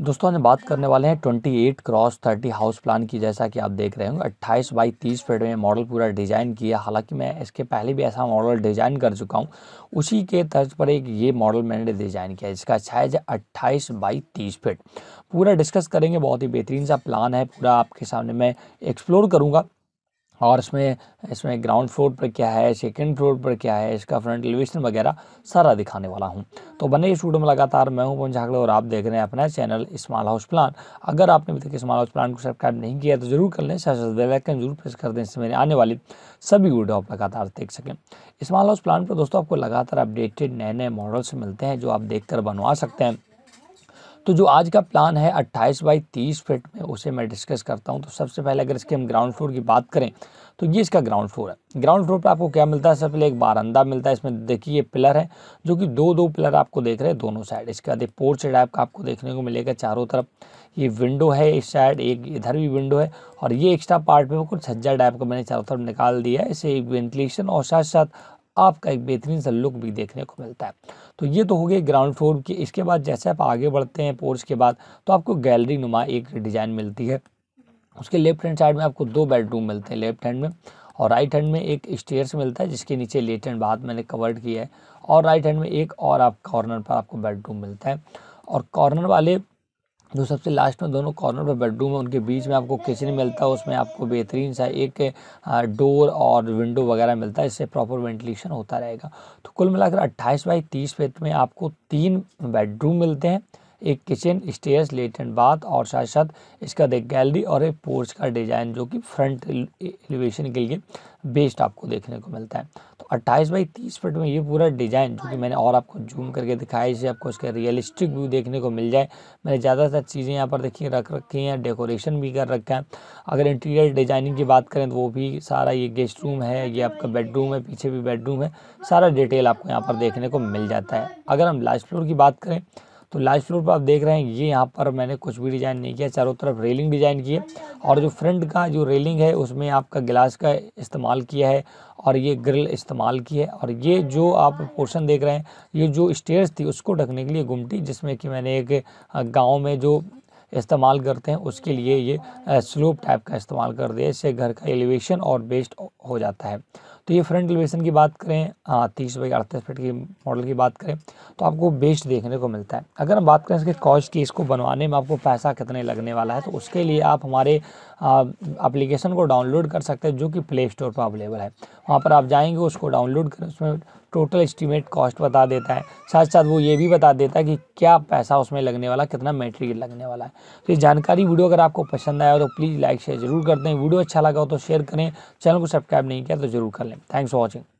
दोस्तों आज बात करने वाले हैं 28 क्रॉस 30 हाउस प्लान की जैसा कि आप देख रहे होंगे 28 बाई 30 फीट में मॉडल पूरा डिज़ाइन किया हालांकि मैं इसके पहले भी ऐसा मॉडल डिज़ाइन कर चुका हूं उसी के तर्ज पर एक ये मॉडल मैंने डिज़ाइन किया जिसका साइज है अट्ठाईस बाई तीस फीट पूरा डिस्कस करेंगे बहुत ही बेहतरीन सा प्लान है पूरा आपके सामने मैं एक्सप्लोर करूँगा और इसमें इसमें ग्राउंड फ्लोर पर क्या है सेकंड फ्लोर पर क्या है इसका फ्रंट एलिवेशन वगैरह सारा दिखाने वाला हूं तो बने इस वीडियो में लगातार मैं हूं पवन और आप देख रहे हैं अपना चैनल स्मॉल हाउस प्लान अगर आपने अभी तक स्मॉल हाउस प्लान को सब्सक्राइब नहीं किया तो जरूर कर लें साथ जरूर प्रेस कर दें इससे मेरे आने वाली सभी वीडियो आप लगातार देख सकें स्मॉल हाउस प्लान पर दोस्तों आपको लगातार अपडेटेड नए नए मॉडल्स मिलते हैं जो आप देख बनवा सकते हैं तो जो आज का प्लान है 28 बाई 30 फीट में उसे मैं डिस्कस करता हूँ तो सबसे पहले अगर इसके हम ग्राउंड फ्लोर की बात करें तो ये इसका ग्राउंड फ्लोर है ग्राउंड फ्लोर पर आपको क्या मिलता है सबसे पहले एक बारंदा मिलता है इसमें देखिए ये पिलर है जो कि दो दो पिलर आपको देख रहे हैं दोनों साइड इसके बाद पोर्च टाइप का आपको देखने को मिलेगा चारों तरफ ये विंडो है इस साइड एक इधर भी विंडो है और ये एक्स्ट्रा पार्ट में कुछ छज्जा टाइप का मैंने चारों तरफ निकाल दिया है इसे एक वेंटिलेशन और साथ साथ आपका एक बेहतरीन सा लुक भी देखने को मिलता है तो ये तो हो गई ग्राउंड फ्लोर की इसके बाद जैसे आप आगे बढ़ते हैं पोर्च के बाद तो आपको गैलरी नुमा एक डिज़ाइन मिलती है उसके लेफ्ट हैंड साइड में आपको दो बेडरूम मिलते हैं लेफ्ट हैंड में और राइट हैंड में एक स्टेयर्स मिलता है जिसके नीचे लेफ्ट हैंड बात मैंने कवर्ड किया है और राइट हैंड में एक और आप कॉर्नर पर आपको बेडरूम मिलता है और कॉर्नर वाले जो सबसे लास्ट में दोनों कॉर्नर पर बेडरूम है उनके बीच में आपको किचन मिलता है उसमें आपको बेहतरीन सा एक डोर और विंडो वगैरह मिलता है इससे प्रॉपर वेंटिलेशन होता रहेगा तो कुल मिलाकर 28 बाई 30 फीट में आपको तीन बेडरूम मिलते हैं एक किचन स्टेयर्स लेटेंट बाथ और साथ साथ इसका देख गैलरी और एक पोर्च का डिजाइन जो कि फ्रंट एलिवेशन के लिए बेस्ट आपको देखने को मिलता है तो 28 बाई 30 फिट में ये पूरा डिजाइन जो कि मैंने और आपको जूम करके दिखाया इसे आपको इसका रियलिस्टिक व्यू देखने को मिल जाए मैंने ज़्यादातर चीज़ें यहाँ पर देखिए रख रखी हैं डेकोरेशन भी कर रखा है अगर इंटीरियर डिजाइनिंग की बात करें तो वो भी सारा ये गेस्ट रूम है ये आपका बेडरूम है पीछे भी बेडरूम है सारा डिटेल आपको यहाँ पर देखने को मिल जाता है अगर हम लास्ट फ्लोर की बात करें तो लास्ट फ्लोर पर आप देख रहे हैं ये यहाँ पर मैंने कुछ भी डिज़ाइन नहीं किया चारों तरफ रेलिंग डिज़ाइन की है और जो फ्रंट का जो रेलिंग है उसमें आपका गिलास का इस्तेमाल किया है और ये ग्रिल इस्तेमाल की है और ये जो आप पोर्शन देख रहे हैं ये जो स्टेयर्स थी उसको ढकने के लिए गुमटी जिसमें कि मैंने एक गाँव में जो इस्तेमाल करते हैं उसके लिए ये स्लोप टाइप का इस्तेमाल कर दिया इससे घर का एलिवेशन और बेस्ट हो जाता है तो ये फ्रंट एलिवेशन की बात करें हाँ तीस बाई अड़तीस फीट की मॉडल की बात करें तो आपको बेस्ट देखने को मिलता है अगर हम बात करें इसके कॉस्ट की इसको बनवाने में आपको पैसा कितने लगने वाला है तो उसके लिए आप हमारे एप्लीकेशन को डाउनलोड कर सकते हैं जो कि प्ले स्टोर पर अवेलेबल है वहाँ पर आप जाएंगे उसको डाउनलोड करें उसमें टोटल एस्टिमेट कॉस्ट बता देता है साथ साथ वो ये भी बता देता है कि क्या पैसा उसमें लगने वाला कितना मटेरियल लगने वाला है तो ये जानकारी वीडियो अगर आपको पसंद आया तो प्लीज़ लाइक शेयर जरूर कर दें वीडियो अच्छा लगा हो तो शेयर करें चैनल को सब्सक्राइब नहीं किया तो जरूर कर लें थैंक्स फॉर वॉचिंग